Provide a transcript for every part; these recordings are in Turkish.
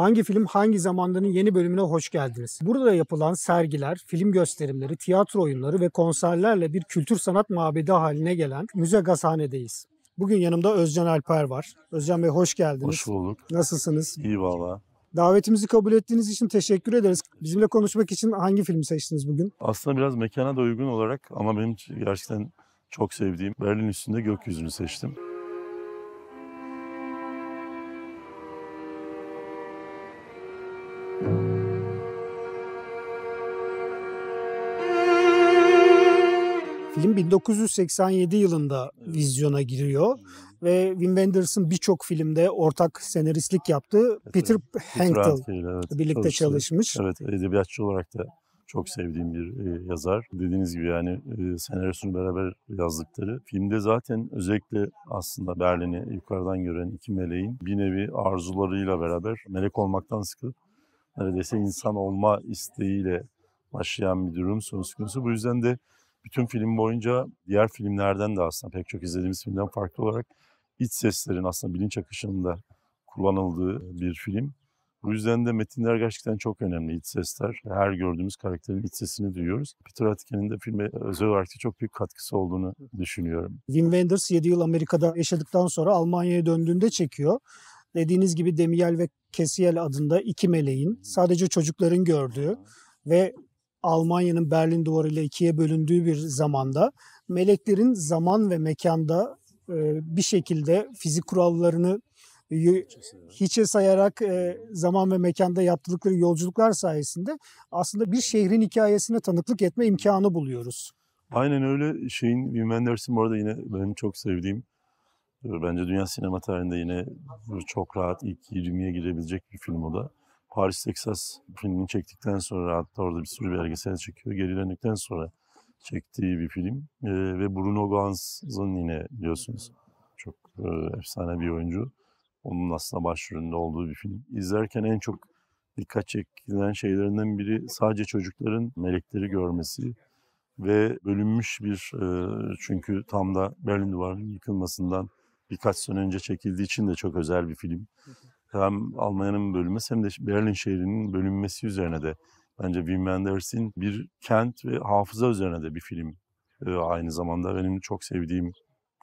Hangi Film Hangi zamanların yeni bölümüne hoş geldiniz. Burada yapılan sergiler, film gösterimleri, tiyatro oyunları ve konserlerle bir kültür sanat mabedi haline gelen müze gazhanedeyiz. Bugün yanımda Özcan Alper var. Özcan Bey hoş geldiniz. Hoş bulduk. Nasılsınız? İyi valla. Davetimizi kabul ettiğiniz için teşekkür ederiz. Bizimle konuşmak için hangi filmi seçtiniz bugün? Aslında biraz mekana da uygun olarak ama benim gerçekten çok sevdiğim Berlin üstünde gökyüzünü seçtim. 1987 yılında vizyona giriyor ve Wim Wenders'ın birçok filmde ortak senaristlik yaptığı Peter evet. evet, birlikte çalışmış. Evet, edebiyatçı olarak da çok sevdiğim bir e, yazar. Dediğiniz gibi yani e, senaristini beraber yazdıkları. Filmde zaten özellikle aslında Berlin'i yukarıdan gören iki meleğin bir nevi arzularıyla beraber melek olmaktan sıkılıp neredeyse insan olma isteğiyle başlayan bir durum söz konusu. Bu yüzden de bütün film boyunca diğer filmlerden de aslında pek çok izlediğimiz filmden farklı olarak iç seslerin aslında bilinç akışında kullanıldığı bir film. Bu yüzden de metinler gerçekten çok önemli iç sesler. Her gördüğümüz karakterin iç sesini duyuyoruz. Peter Atkin'in de filme özel olarak da çok büyük katkısı olduğunu düşünüyorum. Wim Wenders 7 yıl Amerika'da yaşadıktan sonra Almanya'ya döndüğünde çekiyor. Dediğiniz gibi Demiel ve Kesiel adında iki meleğin hmm. sadece çocukların gördüğü ve Almanya'nın Berlin Duvarı ile ikiye bölündüğü bir zamanda meleklerin zaman ve mekanda e, bir şekilde fizik kurallarını hiçe sayarak e, zaman ve mekanda yaptıkları yolculuklar sayesinde aslında bir şehrin hikayesine tanıklık etme imkanı buluyoruz. Aynen öyle şeyin Wim Wenders'in bu arada yine benim çok sevdiğim bence dünya sinema tarihinde yine çok rahat ilk 20'ye girebilecek bir film o da. Paris Texas filmini çektikten sonra hatta orada bir sürü belgesel çekiyor. Geri döndükten sonra çektiği bir film. E, ve Bruno Gans'ın yine diyorsunuz çok e, efsane bir oyuncu. Onun aslında başrolünde olduğu bir film. İzlerken en çok dikkat çekilen şeylerinden biri sadece çocukların melekleri görmesi ve bölünmüş bir e, çünkü tam da Berlin Duvarı'nın yıkılmasından birkaç sene önce çekildiği için de çok özel bir film hem Almanya'nın bölünmesi hem de Berlin şehrinin bölünmesi üzerine de bence Wim Wenders'in bir kent ve hafıza üzerine de bir film ee, aynı zamanda benim çok sevdiğim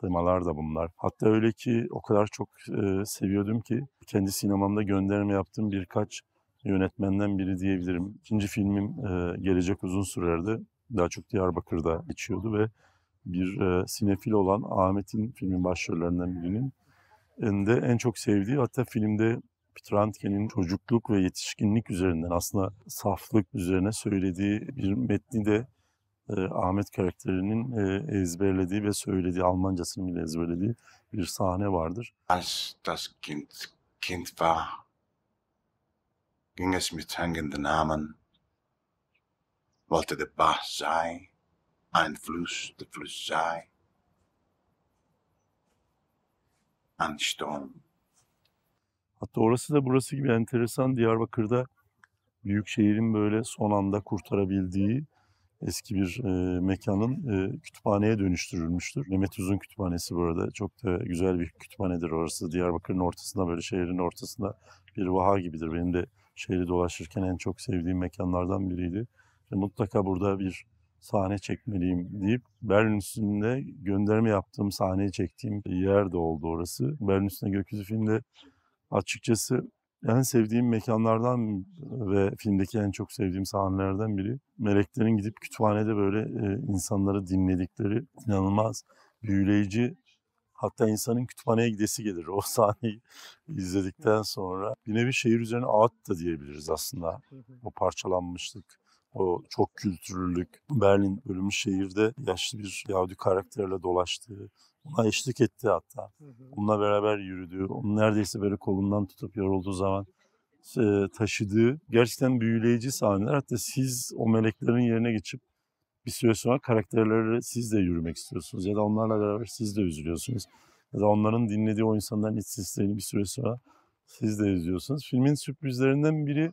temalar da bunlar. Hatta öyle ki o kadar çok e, seviyordum ki kendi sinemamda gönderme yaptığım birkaç yönetmenden biri diyebilirim. İkinci filmim e, Gelecek Uzun Sürer'di. Daha çok Diyarbakır'da geçiyordu ve bir e, sinefil olan Ahmet'in filmin başrollerinden birinin de en çok sevdiği hatta filmde Peter Röntgen'in çocukluk ve yetişkinlik üzerinden aslında saflık üzerine söylediği bir metni de e, Ahmet karakterinin e, ezberlediği ve söylediği, Almancasını bile ezberlediği bir sahne vardır. Als das Kind, Kind war, ging es mit hängenden Armen, wollte der Bach sein, ein Fluss, der Fluss sei. işte Anston. Hatta orası da burası gibi enteresan Diyarbakır'da büyük şehrin böyle son anda kurtarabildiği eski bir e, mekanın e, kütüphaneye dönüştürülmüştür. Mehmet Uzun Kütüphanesi bu arada çok da güzel bir kütüphanedir orası. Diyarbakır'ın ortasında böyle şehrin ortasında bir vaha gibidir. Benim de şehri dolaşırken en çok sevdiğim mekanlardan biriydi. Ve mutlaka burada bir sahne çekmeliyim deyip Berlin üstünde gönderme yaptığım sahneyi çektiğim yer de oldu orası. Berlin üstünde gökyüzü filmde açıkçası en sevdiğim mekanlardan ve filmdeki en çok sevdiğim sahnelerden biri. Meleklerin gidip kütüphanede böyle e, insanları dinledikleri inanılmaz büyüleyici Hatta insanın kütüphaneye gidesi gelir o sahneyi izledikten sonra. Bir nevi şehir üzerine ağıt da diyebiliriz aslında. O parçalanmışlık, o çok kültürlülük, Berlin ölümü şehirde yaşlı bir Yahudi karakterle dolaştığı, ona eşlik etti hatta. Onunla beraber yürüdüğü, onun neredeyse böyle kolundan tutup yorulduğu zaman e, taşıdığı gerçekten büyüleyici sahneler. Hatta siz o meleklerin yerine geçip bir süre sonra karakterlerle siz de yürümek istiyorsunuz ya da onlarla beraber siz de üzülüyorsunuz. Ya da onların dinlediği o insanların iç seslerini bir süre sonra siz de izliyorsunuz. Filmin sürprizlerinden biri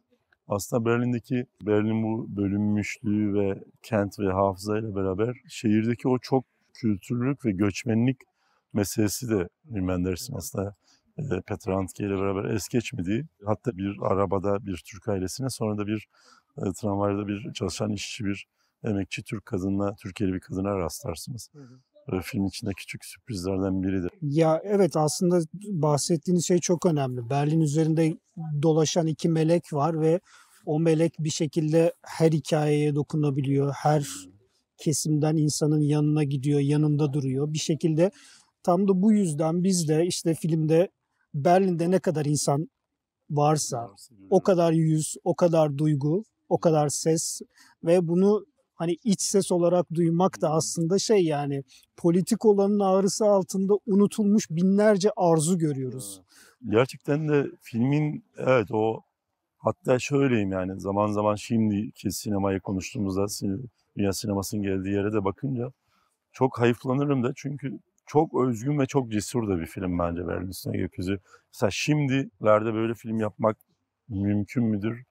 aslında Berlin'deki Berlin bu bölünmüşlüğü ve kent ve hafıza ile beraber şehirdeki o çok kültürlük ve göçmenlik meselesi de Menderes'in aslında Petra Antke ile beraber es geçmediği, hatta bir arabada bir Türk ailesine, sonra da bir e, tramvayda bir çalışan işçi bir emekçi Türk kadınla, Türkiye'li bir kadına rastlarsınız. Hı hı film içinde küçük sürprizlerden biridir. Ya evet aslında bahsettiğiniz şey çok önemli. Berlin üzerinde dolaşan iki melek var ve o melek bir şekilde her hikayeye dokunabiliyor. Her kesimden insanın yanına gidiyor, yanında duruyor. Bir şekilde tam da bu yüzden biz de işte filmde Berlin'de ne kadar insan varsa o kadar yüz, o kadar duygu, o kadar ses ve bunu hani iç ses olarak duymak da aslında şey yani politik olanın ağrısı altında unutulmuş binlerce arzu görüyoruz. Gerçekten de filmin evet o hatta söyleyeyim yani zaman zaman şimdiki sinemayı konuştuğumuzda dünya sinemasının geldiği yere de bakınca çok hayıflanırım da çünkü çok özgün ve çok cesur da bir film bence Berlin Üstüne Gökyüzü. Mesela şimdilerde böyle film yapmak mümkün müdür?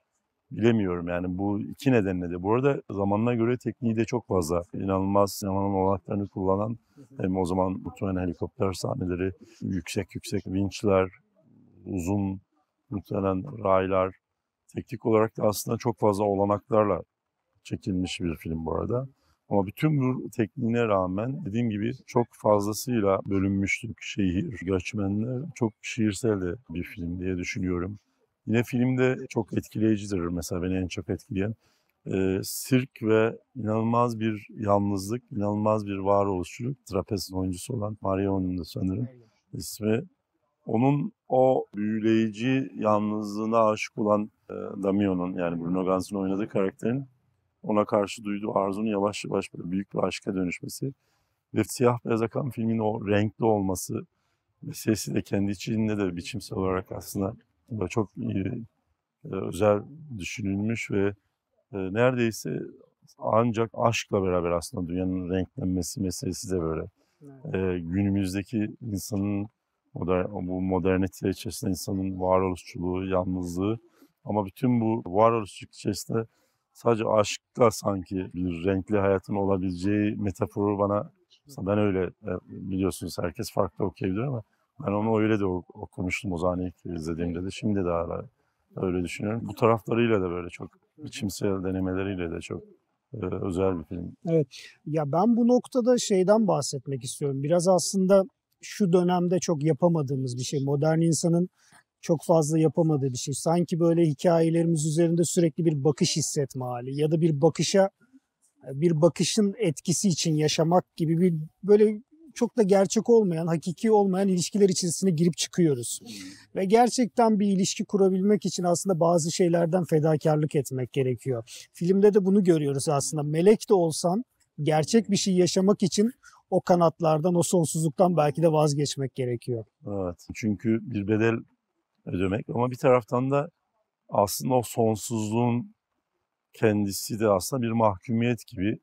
bilemiyorum yani bu iki nedenle de. Bu arada zamanına göre tekniği de çok fazla. İnanılmaz sinemanın olanaklarını kullanan hem o zaman muhtemelen helikopter sahneleri, yüksek yüksek vinçler, uzun muhtemelen raylar. Teknik olarak da aslında çok fazla olanaklarla çekilmiş bir film bu arada. Ama bütün bu tekniğine rağmen dediğim gibi çok fazlasıyla bölünmüştük şehir, göçmenler çok şiirsel de bir film diye düşünüyorum. Yine filmde çok etkileyicidir mesela beni en çok etkileyen. E, sirk ve inanılmaz bir yalnızlık, inanılmaz bir varoluşçuluk. Trapez oyuncusu olan Marion'un da sanırım ismi. Onun o büyüleyici yalnızlığına aşık olan e, Damio'nun yani Bruno Gantz'ın oynadığı karakterin ona karşı duyduğu arzunun yavaş yavaş böyle büyük bir aşka dönüşmesi ve Siyah Beyaz Akan filmin o renkli olması ve sesi de kendi içinde de biçimsel olarak aslında çok iyi, e, özel düşünülmüş ve e, neredeyse ancak aşkla beraber aslında dünyanın renklenmesi meselesi de böyle. Evet. E, günümüzdeki insanın modern, bu modernite içerisinde insanın varoluşçuluğu, yalnızlığı ama bütün bu varoluşçuluk içerisinde sadece aşkla sanki bir renkli hayatın olabileceği metaforu bana ben öyle biliyorsunuz herkes farklı okuyabilir ama ben onu öyle de okumuştum o zaman ilk izlediğimde de. Şimdi de hala öyle düşünüyorum. Bu taraflarıyla da böyle çok biçimsel denemeleriyle de çok e, özel bir film. Evet. Ya ben bu noktada şeyden bahsetmek istiyorum. Biraz aslında şu dönemde çok yapamadığımız bir şey. Modern insanın çok fazla yapamadığı bir şey. Sanki böyle hikayelerimiz üzerinde sürekli bir bakış hissetme hali ya da bir bakışa bir bakışın etkisi için yaşamak gibi bir böyle çok da gerçek olmayan, hakiki olmayan ilişkiler içerisine girip çıkıyoruz. Hmm. Ve gerçekten bir ilişki kurabilmek için aslında bazı şeylerden fedakarlık etmek gerekiyor. Filmde de bunu görüyoruz aslında. Melek de olsan gerçek bir şey yaşamak için o kanatlardan, o sonsuzluktan belki de vazgeçmek gerekiyor. Evet. Çünkü bir bedel ödemek ama bir taraftan da aslında o sonsuzluğun kendisi de aslında bir mahkumiyet gibi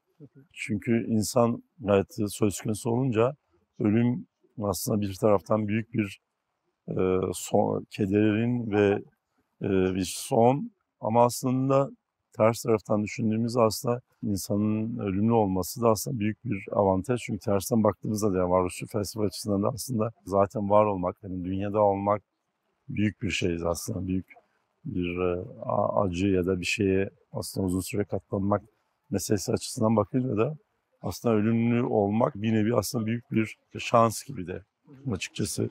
çünkü insan hayatı söz konusu olunca ölüm aslında bir taraftan büyük bir e, son, kederin ve e, bir son ama aslında ters taraftan düşündüğümüz aslında insanın ölümlü olması da aslında büyük bir avantaj. Çünkü tersten baktığımızda da yani varoluşçu felsefe açısından da aslında zaten var olmak, yani dünyada olmak büyük bir şey aslında. Büyük bir e, acı ya da bir şeye aslında uzun süre katlanmak meselesi açısından bakınca da aslında ölümlü olmak bir nevi aslında büyük bir şans gibi de açıkçası.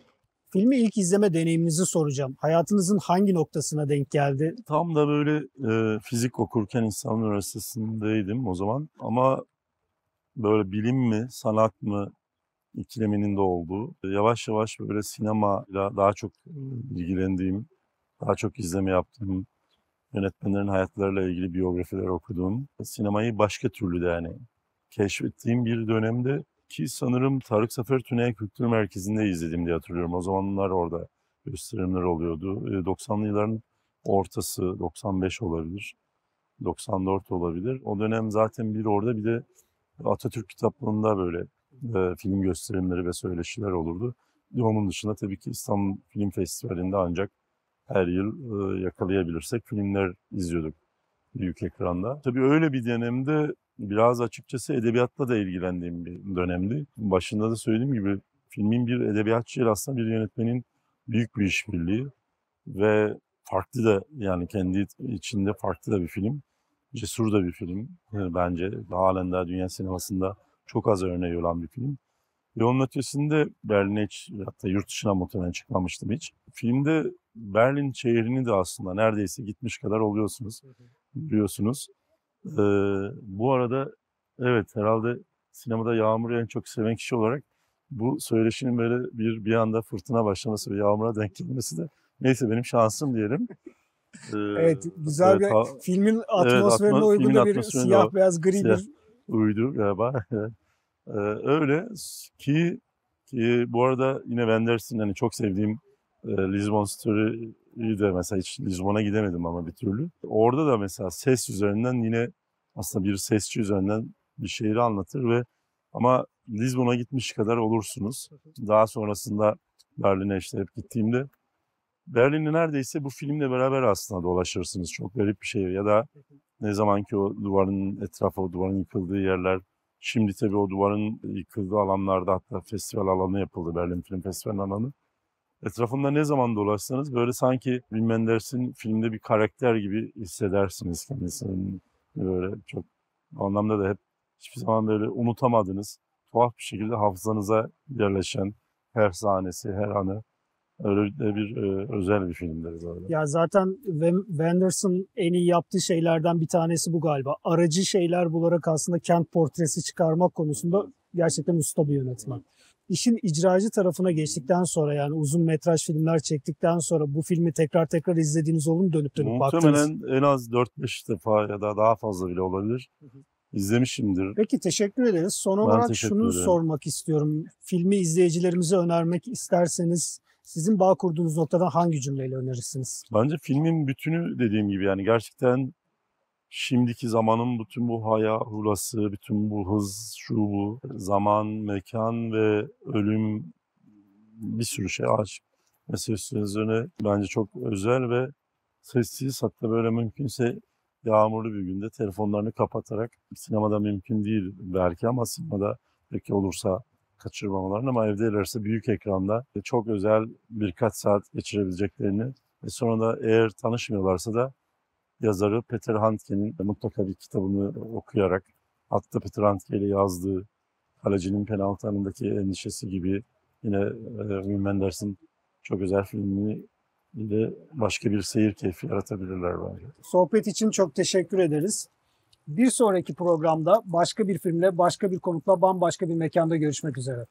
Filmi ilk izleme deneyiminizi soracağım. Hayatınızın hangi noktasına denk geldi? Tam da böyle e, fizik okurken İstanbul Üniversitesi'ndeydim o zaman. Ama böyle bilim mi, sanat mı ikileminin de olduğu, yavaş yavaş böyle sinemayla daha çok e, ilgilendiğim, daha çok izleme yaptığım yönetmenlerin hayatlarıyla ilgili biyografiler okuduğum, sinemayı başka türlü de yani keşfettiğim bir dönemde ki sanırım Tarık Safer Tüney Kültür Merkezi'nde izledim diye hatırlıyorum. O zamanlar orada gösterimler oluyordu. 90'lı e, yılların ortası 95 olabilir. 94 olabilir. O dönem zaten bir orada bir de Atatürk kitaplığında böyle e, film gösterimleri ve söyleşiler olurdu. Onun dışında tabii ki İstanbul Film Festivali'nde ancak her yıl e, yakalayabilirsek filmler izliyorduk büyük ekranda. Tabii öyle bir dönemde biraz açıkçası edebiyatla da ilgilendiğim bir dönemdi. Başında da söylediğim gibi filmin bir edebiyatçıyla aslında bir yönetmenin büyük bir işbirliği ve farklı da yani kendi içinde farklı da bir film. Cesur da bir film e, bence. Halen daha dünya sinemasında çok az örneği olan bir film. Yolun ötesinde Berlin'e hiç, hatta yurt dışına muhtemelen çıkmamıştım hiç. Filmde Berlin şehrini de aslında neredeyse gitmiş kadar oluyorsunuz, biliyorsunuz. Ee, bu arada evet herhalde sinemada yağmuru en çok seven kişi olarak bu söyleşinin böyle bir bir anda fırtına başlaması ve yağmura denk gelmesi de neyse benim şansım diyelim. Ee, evet güzel evet, bir ha, filmin atmosferine evet, atma, uygun filmin da bir siyah beyaz gri siyah, bir uydu galiba. Ee, öyle ki, ki e, bu arada yine Van Dersin hani çok sevdiğim e, Lisbon Story'i de mesela hiç Lisbon'a gidemedim ama bir türlü. Orada da mesela ses üzerinden yine aslında bir sesçi üzerinden bir şehri anlatır ve ama Lisbon'a gitmiş kadar olursunuz. Daha sonrasında Berlin'e işte hep gittiğimde Berlin'i neredeyse bu filmle beraber aslında dolaşırsınız. Çok garip bir şey. Ya da ne zaman ki o duvarın etrafı, o duvarın yıkıldığı yerler Şimdi tabii o duvarın yıkıldığı alanlarda hatta festival alanı yapıldı. Berlin Film Festival alanı. Etrafında ne zaman dolaşsanız böyle sanki Wim Wenders'in filmde bir karakter gibi hissedersiniz kendisini. Böyle çok anlamda da hep hiçbir zaman böyle unutamadınız. Tuhaf bir şekilde hafızanıza yerleşen her sahnesi, her anı Öyle de bir e, özel bir filmdir zaten. Ya zaten Wenders'ın en iyi yaptığı şeylerden bir tanesi bu galiba. Aracı şeyler bularak aslında kent portresi çıkarmak konusunda gerçekten usta bir yönetmen. İşin icracı tarafına geçtikten sonra yani uzun metraj filmler çektikten sonra bu filmi tekrar tekrar izlediğiniz olun dönüp dönüp baktınız. Muhtemelen en az 4-5 defa ya da daha fazla bile olabilir. İzlemişimdir. Peki teşekkür ederiz. Son olarak şunu ederim. sormak istiyorum. Filmi izleyicilerimize önermek isterseniz sizin bağ kurduğunuz noktadan hangi cümleyle önerirsiniz? Bence filmin bütünü dediğim gibi yani gerçekten şimdiki zamanın bütün bu haya hulası, bütün bu hız, şu bu, zaman, mekan ve ölüm bir sürü şey aşık meselesi üzerine bence çok özel ve sessiz hatta böyle mümkünse yağmurlu bir günde telefonlarını kapatarak sinemada mümkün değil belki ama sinemada belki olursa kaçırmamalarını ama evdelerse büyük ekranda e, çok özel birkaç saat geçirebileceklerini ve sonra da eğer tanışmıyorlarsa da yazarı Peter Handke'nin e, mutlaka bir kitabını okuyarak hatta Peter Handke ile yazdığı kalecinin penaltı anındaki endişesi gibi yine e, Wim Wenders'ın çok özel filmini ile başka bir seyir keyfi yaratabilirler bence. Sohbet için çok teşekkür ederiz. Bir sonraki programda başka bir filmle, başka bir konukla, bambaşka bir mekanda görüşmek üzere.